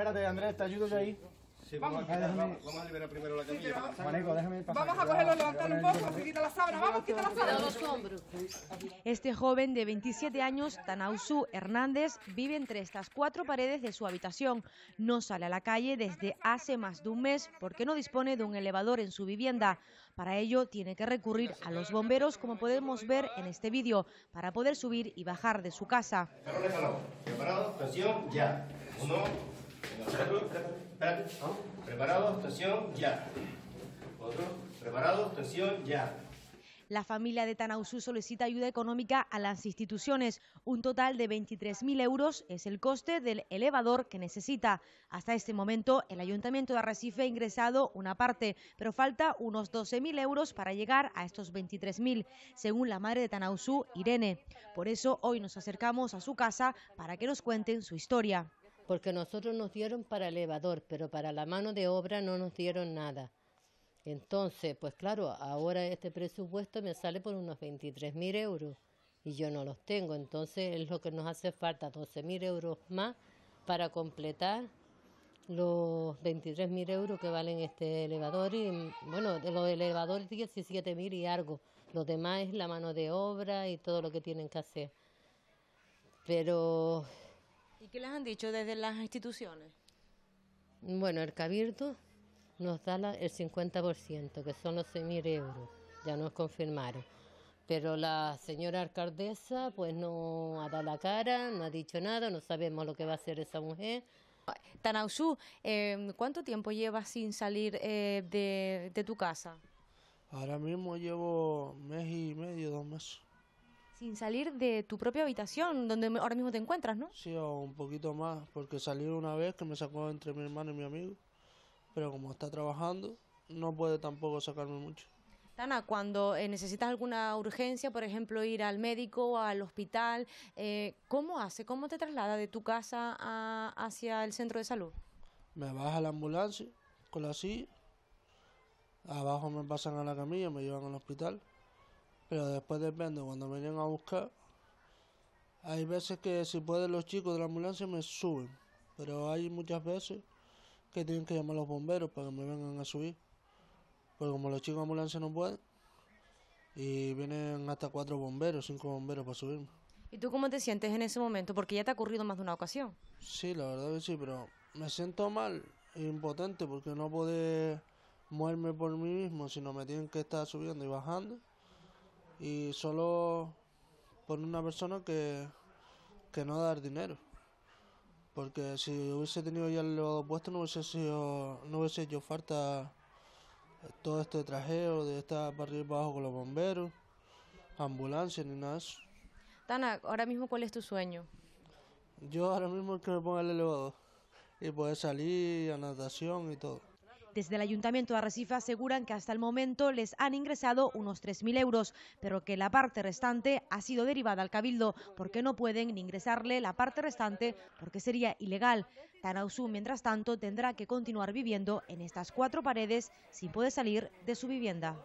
Espérate, Andrés, te ayudo yo ahí. vamos. a liberar primero la camilla. Vamos a cogerlo, levantar un poco, se quita la sábana. Vamos, quita la sábana. Este joven de 27 años, Tanausu Hernández, vive entre estas cuatro paredes de su habitación. No sale a la calle desde hace más de un mes porque no dispone de un elevador en su vivienda. Para ello tiene que recurrir a los bomberos, como podemos ver en este vídeo, para poder subir y bajar de su casa. preparado, tensión, ya. Uno, Preparado, ya. Preparado, ya. La familia de Tanausú solicita ayuda económica a las instituciones. Un total de 23.000 euros es el coste del elevador que necesita. Hasta este momento, el Ayuntamiento de Arrecife ha ingresado una parte, pero falta unos 12.000 euros para llegar a estos 23.000, según la madre de Tanausú, Irene. Por eso, hoy nos acercamos a su casa para que nos cuenten su historia porque nosotros nos dieron para elevador, pero para la mano de obra no nos dieron nada. Entonces, pues claro, ahora este presupuesto me sale por unos 23 mil euros y yo no los tengo. Entonces es lo que nos hace falta, 12.000 mil euros más para completar los 23 mil euros que valen este elevador y bueno, de los elevadores 17 mil y algo. Lo demás es la mano de obra y todo lo que tienen que hacer. Pero ¿Y qué les han dicho desde las instituciones? Bueno, el Cabildo nos da el 50%, que son los 6.000 euros, ya nos confirmaron. Pero la señora alcaldesa pues no ha dado la cara, no ha dicho nada, no sabemos lo que va a hacer esa mujer. Tanausú, em, ¿cuánto tiempo llevas sin salir eh, de, de tu casa? Ahora mismo llevo mes y medio, dos meses sin salir de tu propia habitación, donde ahora mismo te encuentras, ¿no? Sí, o un poquito más, porque salí una vez que me sacó entre mi hermano y mi amigo, pero como está trabajando, no puede tampoco sacarme mucho. Tana, cuando eh, necesitas alguna urgencia, por ejemplo, ir al médico, al hospital, eh, ¿cómo hace? ¿Cómo te traslada de tu casa hacia el centro de salud? Me baja la ambulancia con la silla, abajo me pasan a la camilla, me llevan al hospital pero después depende, cuando me vienen a buscar, hay veces que si pueden los chicos de la ambulancia me suben, pero hay muchas veces que tienen que llamar a los bomberos para que me vengan a subir. Porque como los chicos de ambulancia no pueden, y vienen hasta cuatro bomberos, cinco bomberos para subirme. ¿Y tú cómo te sientes en ese momento? Porque ya te ha ocurrido más de una ocasión. Sí, la verdad que sí, pero me siento mal, impotente, porque no puedo moverme por mí mismo, sino me tienen que estar subiendo y bajando y solo por una persona que, que no dar dinero. Porque si hubiese tenido ya el elevado puesto no hubiese sido, no hubiese hecho falta todo este trajeo de estar para arriba abajo con los bomberos, ambulancias ni nada de Tana, ahora mismo cuál es tu sueño? Yo ahora mismo es que me ponga el elevador y poder salir a natación y todo. Desde el Ayuntamiento de Arrecife aseguran que hasta el momento les han ingresado unos 3.000 euros, pero que la parte restante ha sido derivada al Cabildo, porque no pueden ingresarle la parte restante porque sería ilegal. Tanausú, mientras tanto, tendrá que continuar viviendo en estas cuatro paredes si puede salir de su vivienda.